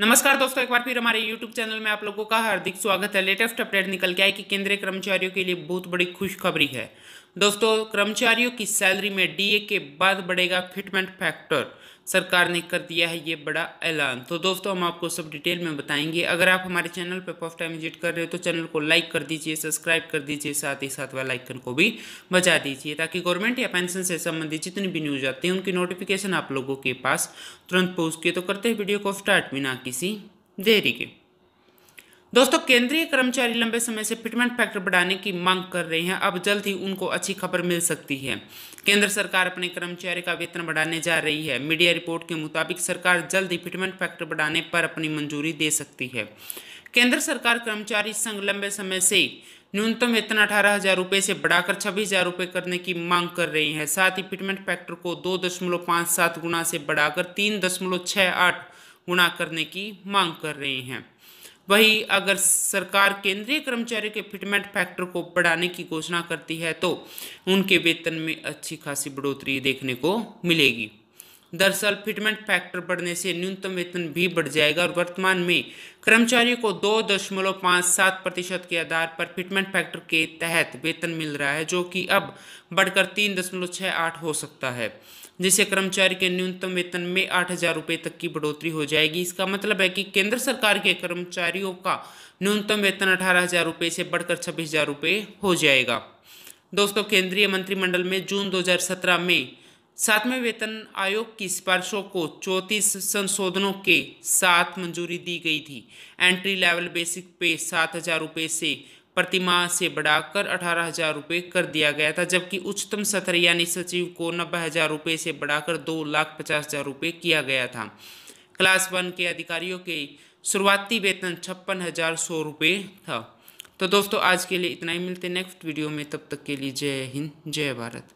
नमस्कार दोस्तों एक बार फिर हमारे YouTube चैनल में आप लोगों का हार्दिक स्वागत है लेटेस्ट अपडेट निकल के आई कि केंद्रीय कर्मचारियों के लिए बहुत बड़ी खुशखबरी है दोस्तों कर्मचारियों की सैलरी में डीए के बाद बढ़ेगा फिटमेंट फैक्टर सरकार ने कर दिया है ये बड़ा ऐलान तो दोस्तों हम आपको सब डिटेल में बताएंगे अगर आप हमारे चैनल पर फर्स्ट टाइम विजिट कर रहे हो तो चैनल को लाइक कर दीजिए सब्सक्राइब कर दीजिए साथ ही साथ वाला आइकन को भी बचा दीजिए ताकि गवर्नमेंट या पेंशन से संबंधित जितनी भी न्यूज आती है उनकी नोटिफिकेशन आप लोगों के पास तुरंत पहुँच के तो करते हैं वीडियो को स्टार्ट बिना किसी देरी के दोस्तों केंद्रीय कर्मचारी लंबे समय से फिटमेंट फैक्टर बढ़ाने की मांग कर रहे हैं अब जल्द ही उनको अच्छी खबर मिल सकती है केंद्र सरकार अपने कर्मचारी का वेतन बढ़ाने जा रही है मीडिया रिपोर्ट के मुताबिक सरकार जल्द ही फिटमेंट फैक्टर बढ़ाने पर अपनी मंजूरी दे सकती है केंद्र सरकार कर्मचारी संघ लंबे समय से न्यूनतम वेतन अठारह हजार रुपये से बढ़ाकर छब्बीस हजार रुपये करने की मांग कर रही है साथ ही फिटमेंट फैक्टर को दो दशमलव पाँच सात गुना से बढ़ाकर तीन दशमलव छः आठ गुणा करने की मांग कर रहे हैं वहीं अगर सरकार केंद्रीय कर्मचारियों के फिटमेंट फैक्टर को बढ़ाने की घोषणा करती है तो उनके वेतन में अच्छी खासी बढ़ोतरी देखने को मिलेगी दरअसल फिटमेंट फैक्टर बढ़ने से न्यूनतम वेतन भी बढ़ जाएगा और वर्तमान में कर्मचारियों को दो दशमलव पाँच सात प्रतिशत के आधार पर फिटमेंट फैक्टर के तहत वेतन मिल रहा है जो कि अब बढ़कर तीन दशमलव छः आठ हो सकता है जिससे कर्मचारी के न्यूनतम वेतन में आठ हज़ार रुपये तक की बढ़ोतरी हो जाएगी इसका मतलब है कि केंद्र सरकार के कर्मचारियों का न्यूनतम वेतन अठारह हज़ार रुपये से बढ़कर छब्बीस हज़ार रुपये हो जाएगा दोस्तों केंद्रीय मंत्रिमंडल में जून 2017 में सातवें वेतन आयोग की सिफारिशों को चौंतीस संशोधनों के साथ मंजूरी दी गई थी एंट्री लेवल बेसिक पे सात हज़ार रुपये से प्रतिमाह से बढ़ाकर अठारह हज़ार रुपये कर दिया गया था जबकि उच्चतम सत्र यानी सचिव को नब्बे हज़ार रुपये से बढ़ाकर दो लाख पचास हज़ार रुपये किया गया था क्लास वन के अधिकारियों के शुरुआती वेतन छप्पन हज़ार सौ रुपये था तो दोस्तों आज के लिए इतना ही मिलते नेक्स्ट वीडियो में तब तक के लिए जय हिंद जय भारत